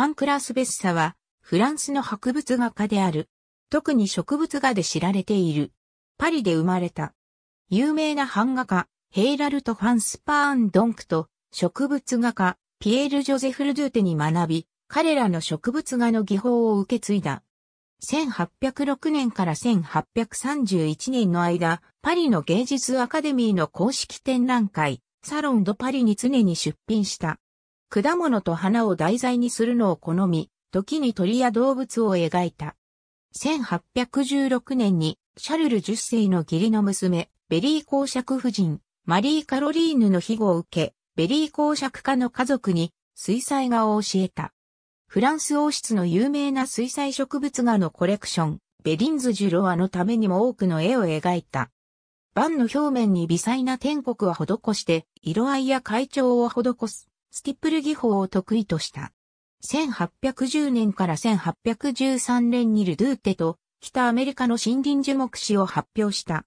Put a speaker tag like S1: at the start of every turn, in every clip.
S1: パンクラス・ベッサは、フランスの博物画家である。特に植物画で知られている。パリで生まれた。有名な版画家、ヘイラルト・ファンスパーン・ドンクと、植物画家、ピエール・ジョゼフ・ルドゥーテに学び、彼らの植物画の技法を受け継いだ。1806年から1831年の間、パリの芸術アカデミーの公式展覧会、サロン・ド・パリに常に出品した。果物と花を題材にするのを好み、時に鳥や動物を描いた。1816年にシャルル10世の義理の娘、ベリー公爵夫人、マリー・カロリーヌの庇護を受け、ベリー公爵家の家族に水彩画を教えた。フランス王室の有名な水彩植物画のコレクション、ベリンズ・ジュロアのためにも多くの絵を描いた。ンの表面に微細な天国は施して、色合いや快調を施すスティップル技法を得意とした。1810年から1813年にルドゥーテと北アメリカの森林樹木誌を発表した。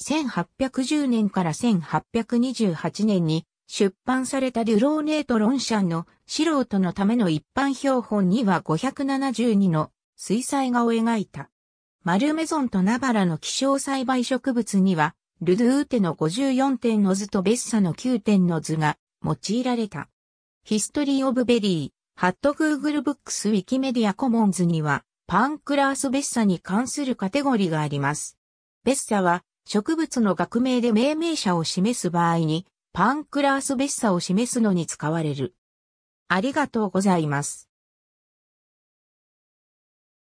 S1: 1810年から1828年に出版されたデュローネート・ロンシャンの素人のための一般標本には572の水彩画を描いた。マルメゾンとナバラの希少栽培植物には、ルドゥーテの54点の図とベッサの9点の図が用いられた。ヒストリー・オブ・ベリー、ハット・グーグル・ブックス・ウィキメディア・コモンズには、パンクラース・ベッサに関するカテゴリがあります。ベッサは、植物の学名で命名者を示す場合に、パンクラース・ベッサを示すのに使われる。ありがとうございます。